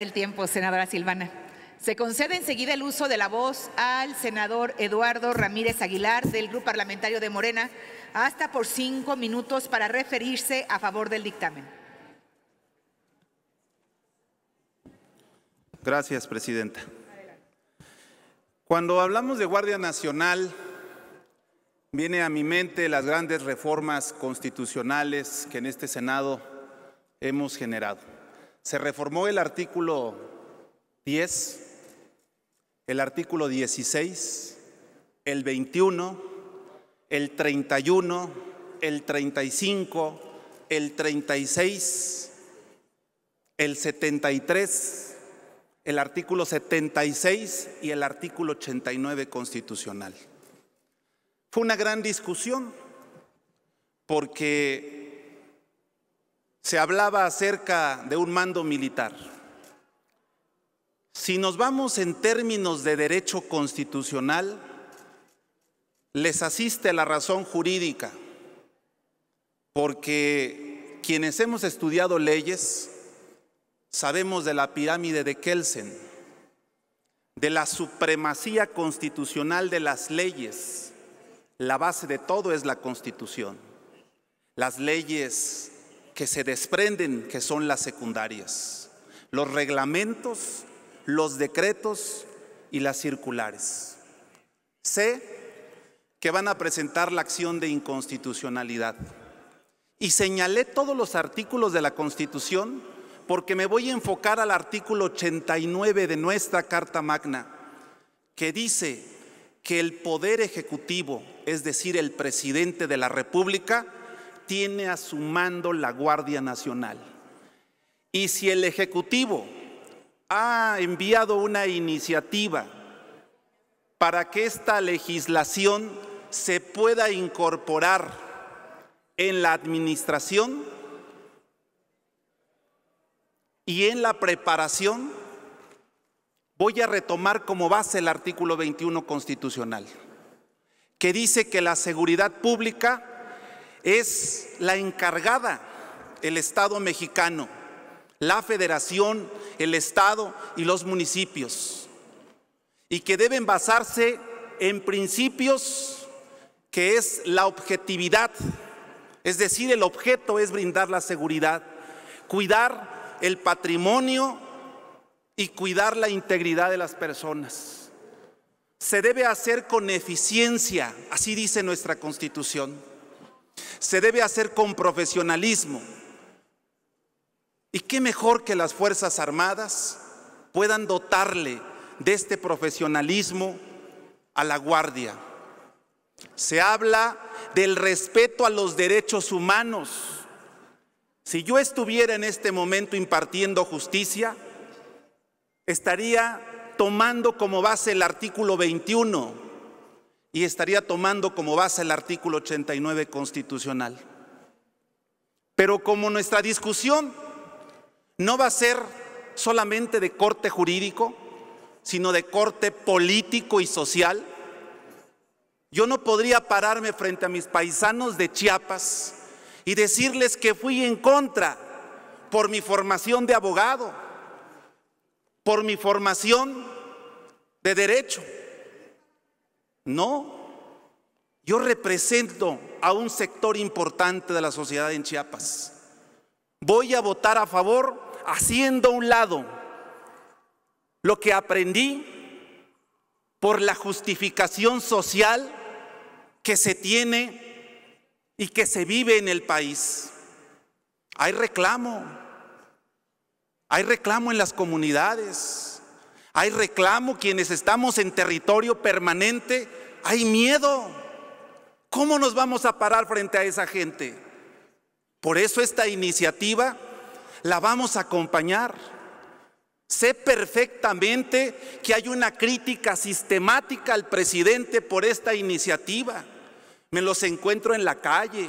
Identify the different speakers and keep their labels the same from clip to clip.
Speaker 1: El tiempo, senadora Silvana. Se concede enseguida el uso de la voz al senador Eduardo Ramírez Aguilar del Grupo Parlamentario de Morena, hasta por cinco minutos para referirse a favor del dictamen. Gracias, Presidenta. Cuando hablamos de Guardia Nacional, viene a mi mente las grandes reformas constitucionales que en este Senado hemos generado se reformó el artículo 10, el artículo 16, el 21, el 31, el 35, el 36, el 73, el artículo 76 y el artículo 89 constitucional. Fue una gran discusión porque se hablaba acerca de un mando militar. Si nos vamos en términos de derecho constitucional, les asiste la razón jurídica, porque quienes hemos estudiado leyes sabemos de la pirámide de Kelsen, de la supremacía constitucional de las leyes. La base de todo es la constitución. Las leyes que se desprenden, que son las secundarias, los reglamentos, los decretos y las circulares. Sé que van a presentar la acción de inconstitucionalidad. Y señalé todos los artículos de la Constitución porque me voy a enfocar al artículo 89 de nuestra Carta Magna, que dice que el poder ejecutivo, es decir, el presidente de la República, tiene a su mando la Guardia Nacional. Y si el Ejecutivo ha enviado una iniciativa para que esta legislación se pueda incorporar en la administración y en la preparación, voy a retomar como base el artículo 21 constitucional, que dice que la seguridad pública es la encargada, el Estado mexicano, la federación, el Estado y los municipios, y que deben basarse en principios que es la objetividad, es decir, el objeto es brindar la seguridad, cuidar el patrimonio y cuidar la integridad de las personas. Se debe hacer con eficiencia, así dice nuestra Constitución se debe hacer con profesionalismo. ¿Y qué mejor que las Fuerzas Armadas puedan dotarle de este profesionalismo a la Guardia? Se habla del respeto a los derechos humanos. Si yo estuviera en este momento impartiendo justicia, estaría tomando como base el artículo 21 y estaría tomando como base el artículo 89 constitucional. Pero como nuestra discusión no va a ser solamente de corte jurídico, sino de corte político y social, yo no podría pararme frente a mis paisanos de Chiapas y decirles que fui en contra por mi formación de abogado, por mi formación de derecho no, yo represento a un sector importante de la sociedad en Chiapas. Voy a votar a favor haciendo a un lado lo que aprendí por la justificación social que se tiene y que se vive en el país. Hay reclamo, hay reclamo en las comunidades, hay reclamo quienes estamos en territorio permanente hay miedo. ¿Cómo nos vamos a parar frente a esa gente? Por eso esta iniciativa la vamos a acompañar. Sé perfectamente que hay una crítica sistemática al presidente por esta iniciativa. Me los encuentro en la calle,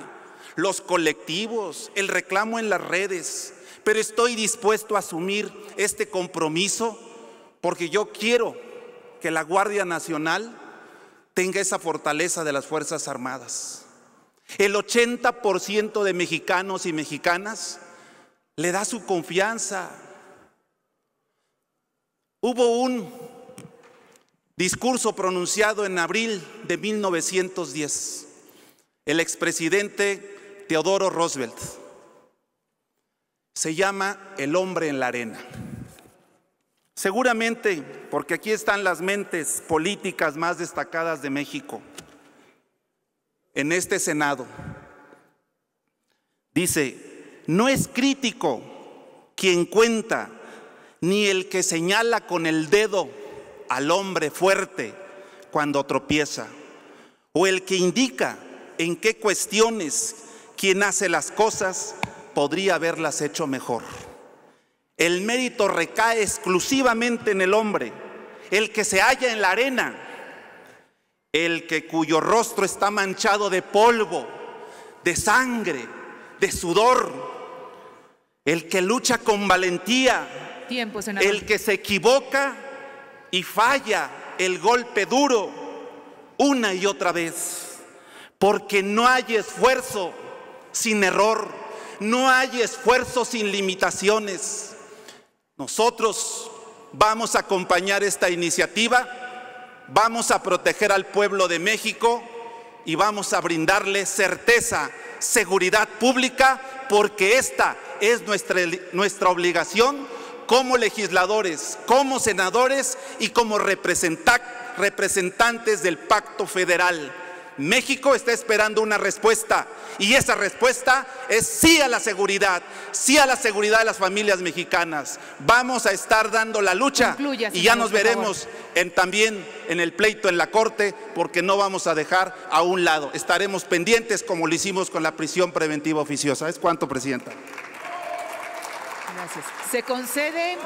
Speaker 1: los colectivos, el reclamo en las redes, pero estoy dispuesto a asumir este compromiso porque yo quiero que la Guardia Nacional tenga esa fortaleza de las Fuerzas Armadas. El 80% de mexicanos y mexicanas le da su confianza. Hubo un discurso pronunciado en abril de 1910, el expresidente Teodoro Roosevelt. Se llama El hombre en la arena. Seguramente, porque aquí están las mentes políticas más destacadas de México, en este Senado. Dice, no es crítico quien cuenta, ni el que señala con el dedo al hombre fuerte cuando tropieza, o el que indica en qué cuestiones quien hace las cosas podría haberlas hecho mejor. El mérito recae exclusivamente en el hombre, el que se halla en la arena, el que cuyo rostro está manchado de polvo, de sangre, de sudor, el que lucha con valentía, el que se equivoca y falla el golpe duro una y otra vez, porque no hay esfuerzo sin error, no hay esfuerzo sin limitaciones. Nosotros vamos a acompañar esta iniciativa, vamos a proteger al pueblo de México y vamos a brindarle certeza, seguridad pública, porque esta es nuestra, nuestra obligación como legisladores, como senadores y como representantes del Pacto Federal. México está esperando una respuesta y esa respuesta es sí a la seguridad, sí a la seguridad de las familias mexicanas. Vamos a estar dando la lucha y ya nos veremos también en el pleito en la Corte porque no vamos a dejar a un lado. Estaremos pendientes como lo hicimos con la prisión preventiva oficiosa. ¿Es cuánto, Presidenta? Gracias. Se concede